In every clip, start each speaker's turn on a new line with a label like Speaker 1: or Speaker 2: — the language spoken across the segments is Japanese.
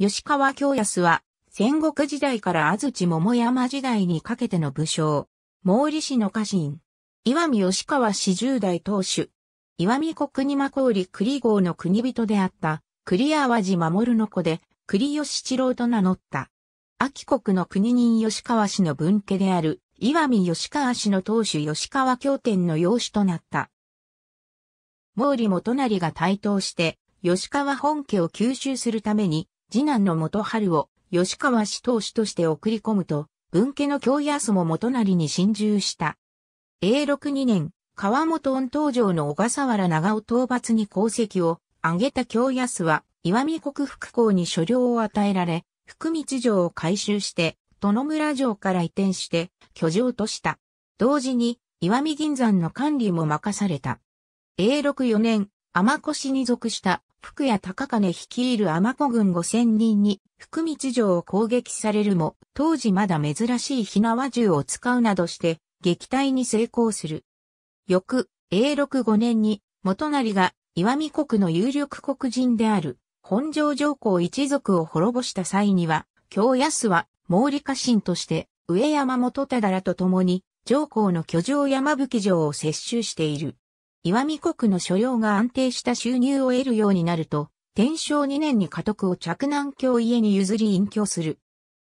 Speaker 1: 吉川京康は、戦国時代から安土桃山時代にかけての武将、毛利氏の家臣。岩見吉川氏十代当主。岩見国沼郡栗号の国人であった、栗淡路守の子で、栗吉郎と名乗った。秋国の国人吉川氏の分家である、岩見吉川氏の当主吉川京天の養子となった。毛利元成が台頭して、吉川本家を吸収するために、次男の元春を吉川氏当主として送り込むと、文家の京安も元成に侵入した。永禄2年、川本恩東城の小笠原長尾討伐に功績を挙げた京安は、岩見国復興に所領を与えられ、福道城を改修して、殿村城から移転して、居城とした。同時に、岩見銀山の管理も任された。永禄4年、天越に属した福谷高金率いる天子軍五千人に福光城を攻撃されるも、当時まだ珍しい火縄銃を使うなどして、撃退に成功する。翌、永禄5年に、元成が、岩見国の有力国人である、本城上皇一族を滅ぼした際には、京安は、毛利家臣として、上山元忠らと共に、上皇の居城山吹城を接収している。石見国の所領が安定した収入を得るようになると、天正2年に家督を着南京家に譲り隠居する。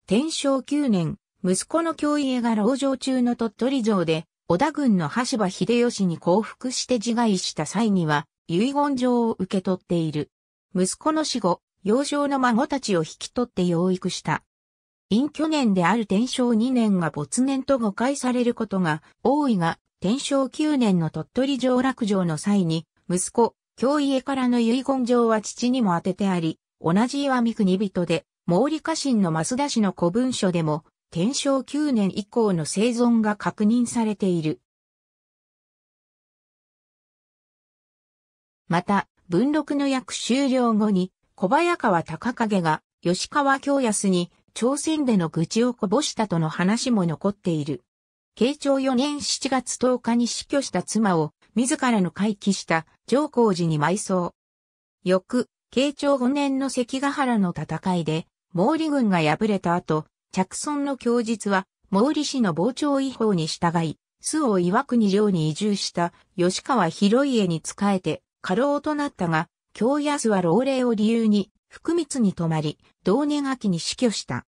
Speaker 1: 天正9年、息子の京家が牢城中の鳥取城で、織田軍の羽柴秀吉に降伏して自害した際には、遺言状を受け取っている。息子の死後、幼少の孫たちを引き取って養育した。隠居年である天正2年が没年と誤解されることが多いが、天正9年の鳥取城落城の際に、息子、京家からの遺言状は父にも当ててあり、同じ岩見国人で、毛利家臣の増田氏の古文書でも、天正9年以降の生存が確認されている。また、文禄の役終了後に、小早川隆景が吉川京康に朝鮮での愚痴をこぼしたとの話も残っている。慶長4年7月10日に死去した妻を自らの回帰した上皇寺に埋葬。翌、慶長5年の関ヶ原の戦いで、毛利軍が敗れた後、着村の供述は、毛利氏の傍聴違法に従い、巣を岩国城に移住した吉川広家に仕えて過労となったが、京安は老齢を理由に、福光に泊まり、同年秋に死去した。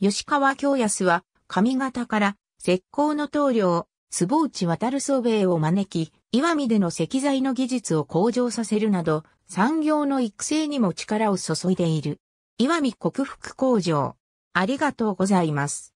Speaker 1: 吉川京安は、上方から石膏の棟梁、坪内渡祖兵衛を招き、岩見での石材の技術を向上させるなど、産業の育成にも力を注いでいる。岩見克服工場。ありがとうございます。